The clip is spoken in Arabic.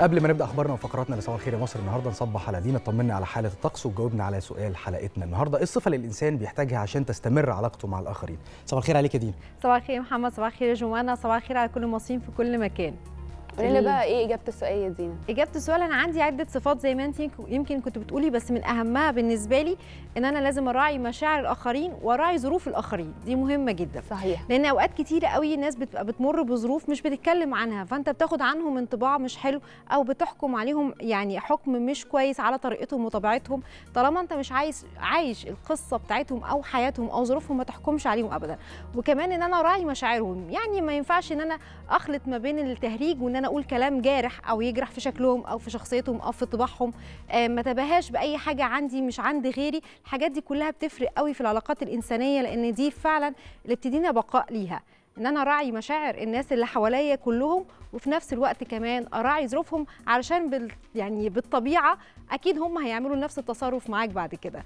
قبل ما نبدا اخبارنا وفقراتنا لصباح الخير يا مصر النهارده نصبح على دينا اطمنا على حاله الطقس وجاوبنا على سؤال حلقتنا النهارده ايه الصفه اللي الانسان بيحتاجها عشان تستمر علاقته مع الاخرين صباح الخير عليك يا دينا صباح الخير يا محمد صباح الخير يا جوانا صباح الخير على كل المصريين في كل مكان قولي لنا إيه. بقى ايه اجابه السؤال يا دينا اجابه السؤال انا عندي عده صفات زي ما انت يمكن كنت بتقولي بس من اهمها بالنسبه لي ان انا لازم اراعي مشاعر الاخرين واراعي ظروف الاخرين دي مهمه جدا صحيح لان اوقات كتيره قوي الناس بتبقى بتمر بظروف مش بتتكلم عنها فانت بتاخد عنهم انطباع مش حلو او بتحكم عليهم يعني حكم مش كويس على طريقتهم وطبيعتهم طالما انت مش عايز عايش القصه بتاعتهم او حياتهم او ظروفهم ما تحكمش عليهم ابدا وكمان ان انا اراعي مشاعرهم يعني ما ينفعش ان انا اخلط ما بين التهريج وان انا اقول كلام جارح او يجرح في شكلهم او في شخصيتهم او في طباعهم آه، ما تباهاش باي حاجه عندي مش عند غيري الحاجات دي كلها بتفرق قوي في العلاقات الانسانيه لان دي فعلا اللي بتدينا بقاء ليها ان انا اراعي مشاعر الناس اللي حواليا كلهم وفي نفس الوقت كمان اراعي ظروفهم علشان بال يعني بالطبيعه اكيد هم هيعملوا نفس التصرف معاك بعد كده